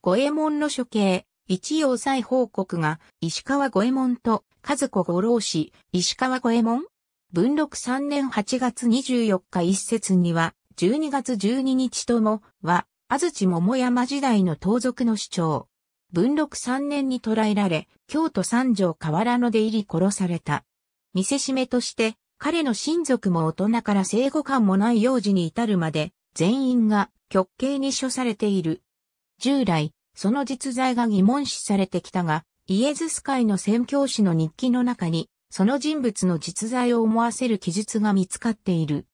五右衛門の処刑、一要塞報告が、石川五右衛門と、和子五郎氏、石川五右衛門文禄3年8月24日一節には、12月12日とも、は、安土桃山時代の盗賊の主張。文禄3年に捕らえられ、京都三条河原の出入り殺された。見せしめとして、彼の親族も大人から生後感もない幼児に至るまで、全員が極刑に処されている。従来、その実在が疑問視されてきたが、イエズス会の宣教師の日記の中に、その人物の実在を思わせる記述が見つかっている。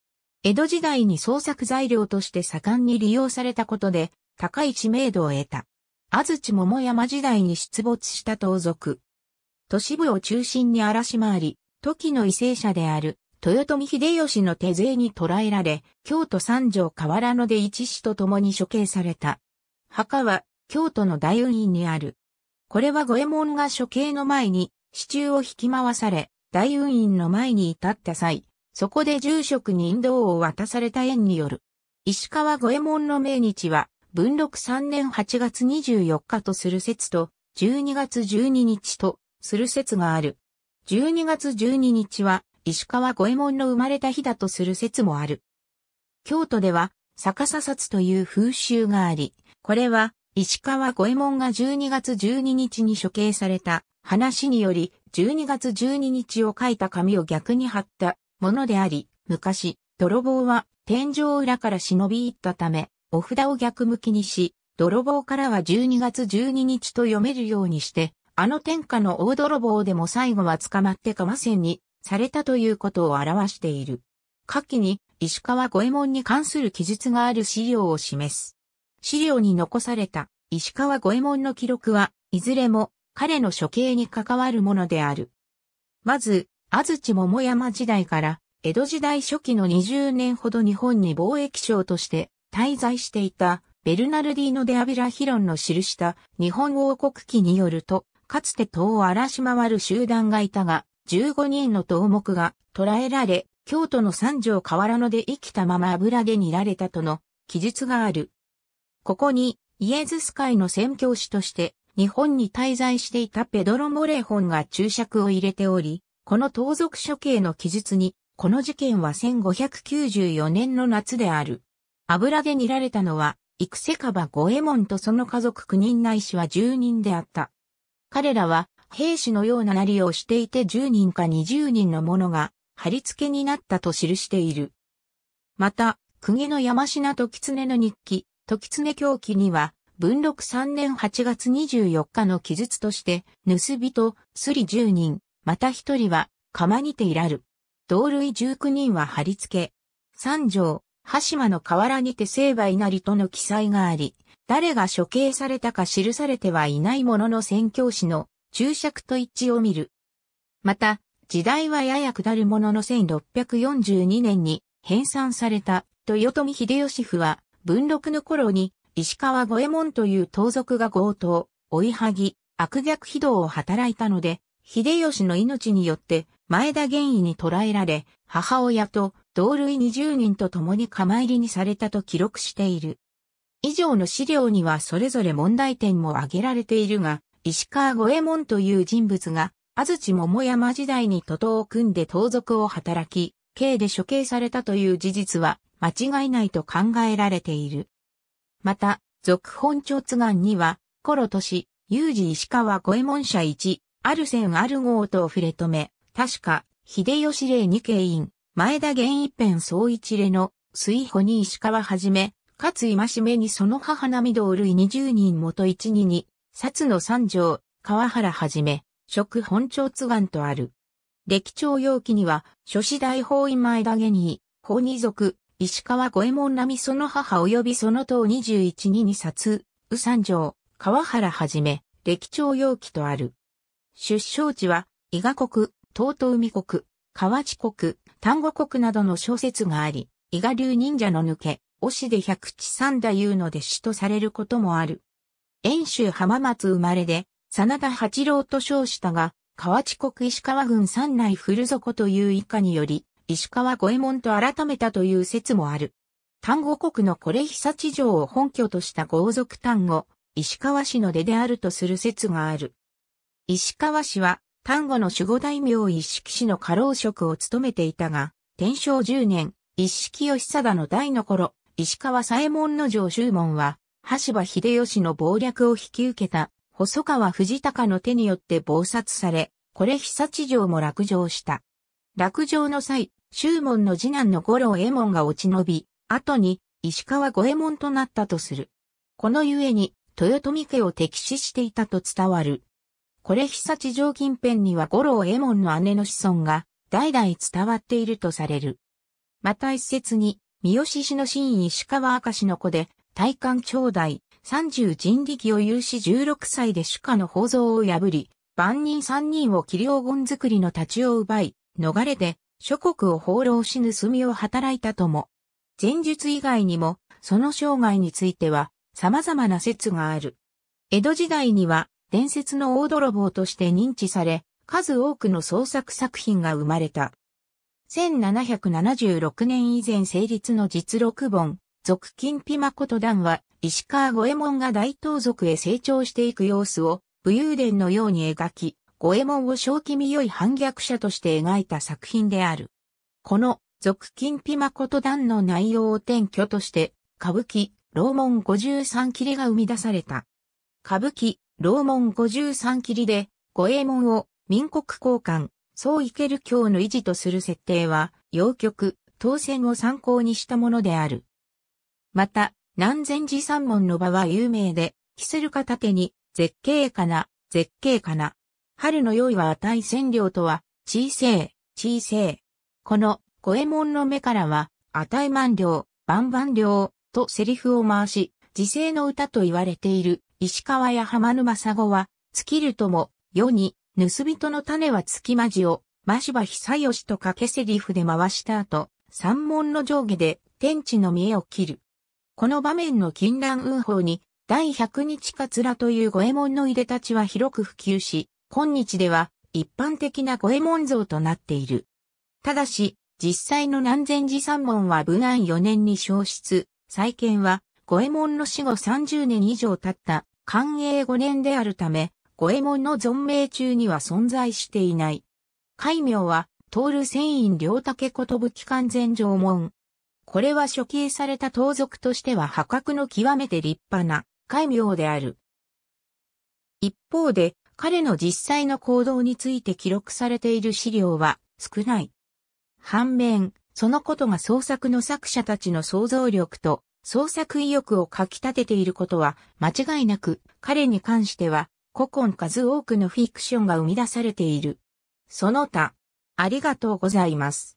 江戸時代に創作材料として盛んに利用されたことで、高い知名度を得た。安土桃山時代に出没した盗賊。都市部を中心に荒らし回り、時の為政者である、豊臣秀吉の手勢に捕らえられ、京都三条河原野で一死と共に処刑された。墓は京都の大雲院にある。これは五右衛門が処刑の前に支柱を引き回され、大雲院の前に至った際、そこで住職に引導を渡された縁による。石川五右衛門の命日は、文禄3年8月24日とする説と、12月12日とする説がある。12月12日は、石川五右衛門の生まれた日だとする説もある。京都では、逆さ札という風習があり、これは、石川五右衛門が12月12日に処刑された話により、12月12日を書いた紙を逆に貼ったものであり、昔、泥棒は天井裏から忍び入ったため、お札を逆向きにし、泥棒からは12月12日と読めるようにして、あの天下の大泥棒でも最後は捕まってかませんにされたということを表している。下記に石川五右衛門に関する記述がある資料を示す。資料に残された石川五右衛門の記録はいずれも彼の処刑に関わるものである。まず、安土桃山時代から江戸時代初期の20年ほど日本に貿易商として滞在していたベルナルディーノ・デ・アビラ・ヒロンの記した日本王国記によると、かつて塔を荒らし回る集団がいたが、15人の頭目が捕らえられ、京都の三条河原野で生きたまま油で煮られたとの記述がある。ここにイエズス会の宣教師として日本に滞在していたペドロ・モレホンが注釈を入れており、この盗賊処刑の記述に、この事件は1594年の夏である。油で煮られたのは、イクセカバ・ゴエモンとその家族9人ないしは10人であった。彼らは、兵士のようななりをしていて10人か20人の者が、貼り付けになったと記している。また、公の山品と狐の日記、時常狂気には、文禄3年8月24日の記述として、盗人、すり10人、また一人は、釜にていらる。同類19人は貼り付け。三条、羽島の河原にて成敗なりとの記載があり、誰が処刑されたか記されてはいないものの宣教師の注釈と一致を見る。また、時代はやや下るものの1642年に編纂された豊臣秀吉譜は文禄の頃に、石川五右衛門という盗賊が強盗、追いはぎ、悪逆非道を働いたので、秀吉の命によって前田玄意に捕らえられ、母親と同類20人と共に釜入りにされたと記録している。以上の資料にはそれぞれ問題点も挙げられているが、石川五右衛門という人物が、安土桃山時代に徒党を組んで盗賊を働き、刑で処刑されたという事実は間違いないと考えられている。また、続本調津岩には、コロトシ、有事石川五右衛門社一、アルセンアルゴーと触れ止め、確か、秀吉令二慶院、前田玄一辺総一例の、水保に石川はじめ、かつ今しめにその母並道類二十人元一二に、札の三条、川原はじめ、食本調津岩とある。歴朝容器には、諸子大法院前田下に、法二族、石川五右衛門並みその母及びその党21に2冊、右三条、川原はじめ、歴長容器とある。出生地は、伊賀国、東都海国、河内国、丹後国などの小説があり、伊賀流忍者の抜け、推しで百地三太夫の弟子とされることもある。遠州浜松生まれで、真田八郎と称したが、河内国石川郡三内古底という以下により、石川五右衛門と改めたという説もある。丹後国のこれ久地城を本拠とした豪族丹後、石川氏の出であるとする説がある。石川氏は、丹後の守護大名一式氏の家老職を務めていたが、天正10年、一式義貞の代の頃、石川左衛門の城周門は、橋場秀吉の謀略を引き受けた、細川藤隆の手によって謀殺され、これ久地城も落城した。落城の際、周門の次男の五郎右衛門が落ち延び、後に石川五右衛門となったとする。このゆえに、豊臣家を敵視していたと伝わる。これ久地上近辺には五郎右衛門の姉の子孫が代々伝わっているとされる。また一説に、三好氏の真意石川明氏の子で、大官長代、三十人力を有し十六歳で主家の宝蔵を破り、万人三人を器量言作りの立刀を奪い、逃れて、諸国を放浪し盗みを働いたとも、前述以外にも、その生涯については、様々な説がある。江戸時代には、伝説の大泥棒として認知され、数多くの創作作品が生まれた。1776年以前成立の実録本、俗金ピマコト団は、石川五右衛門が大盗賊へ成長していく様子を、武勇伝のように描き、五右衛門を正気味良い反逆者として描いた作品である。この、俗金ピ誠団の内容を転居として、歌舞伎、楼門53切りが生み出された。歌舞伎、楼門53切りで、五右衛門を民国交換、そういける教の維持とする設定は、洋曲、当選を参考にしたものである。また、南禅寺三門の場は有名で、キセルカ縦に、絶景かな、絶景かな、春の酔いは値千両とは、小せい、小せい。この、五右衛門の目からは、値万両、万万両、とセリフを回し、時世の歌と言われている、石川や浜沼佐護は、尽きるとも、世に、盗人の種は尽きまじを、ましば久義と掛けセリフで回した後、三門の上下で、天地の見えを切る。この場面の禁断運法に、第百日かつらという五右衛門の入れたちは広く普及し、今日では一般的な五右衛門像となっている。ただし、実際の南禅寺三門は武南4年に消失、再建は五右衛門の死後30年以上経った寛永5年であるため、五右衛門の存命中には存在していない。戒名は、通るル船両竹ことぶき完全城門。これは処刑された盗賊としては破格の極めて立派な戒名である。一方で、彼の実際の行動について記録されている資料は少ない。反面、そのことが創作の作者たちの想像力と創作意欲をかき立てていることは間違いなく彼に関しては古今数多くのフィクションが生み出されている。その他、ありがとうございます。